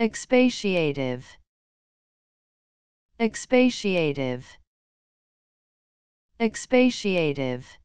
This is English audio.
Expatiative. Expatiative. Expatiative.